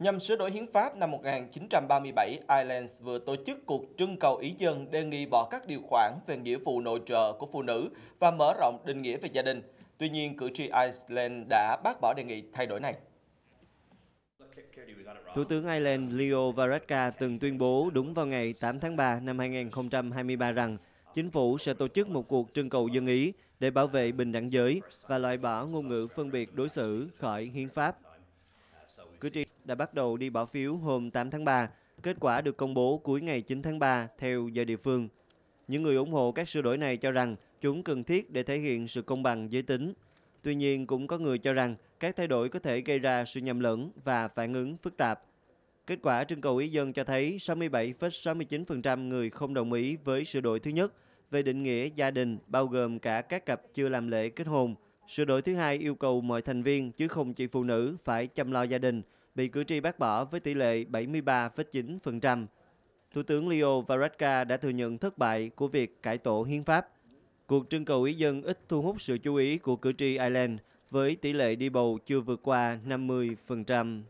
Nhằm sửa đổi hiến pháp năm 1937, Ireland vừa tổ chức cuộc trưng cầu ý dân đề nghị bỏ các điều khoản về nghĩa vụ nội trợ của phụ nữ và mở rộng định nghĩa về gia đình. Tuy nhiên, cử tri Ireland đã bác bỏ đề nghị thay đổi này. Thủ tướng Ireland Leo Varadkar từng tuyên bố đúng vào ngày 8 tháng 3 năm 2023 rằng chính phủ sẽ tổ chức một cuộc trưng cầu dân ý để bảo vệ bình đẳng giới và loại bỏ ngôn ngữ phân biệt đối xử khỏi hiến pháp đã bắt đầu đi bỏ phiếu hôm 8 tháng 3. Kết quả được công bố cuối ngày 9 tháng 3 theo giờ địa phương. Những người ủng hộ các sửa đổi này cho rằng chúng cần thiết để thể hiện sự công bằng giới tính. Tuy nhiên, cũng có người cho rằng các thay đổi có thể gây ra sự nhầm lẫn và phản ứng phức tạp. Kết quả trưng cầu ý dân cho thấy 67,69% người không đồng ý với sửa đổi thứ nhất về định nghĩa gia đình bao gồm cả các cặp chưa làm lễ kết hôn. Sửa đổi thứ hai yêu cầu mọi thành viên chứ không chỉ phụ nữ phải chăm lo gia đình bị cử tri bác bỏ với tỷ lệ 73,9%. Thủ tướng Leo Varadkar đã thừa nhận thất bại của việc cải tổ hiến pháp. Cuộc trưng cầu ý dân ít thu hút sự chú ý của cử tri Ireland với tỷ lệ đi bầu chưa vượt qua 50%.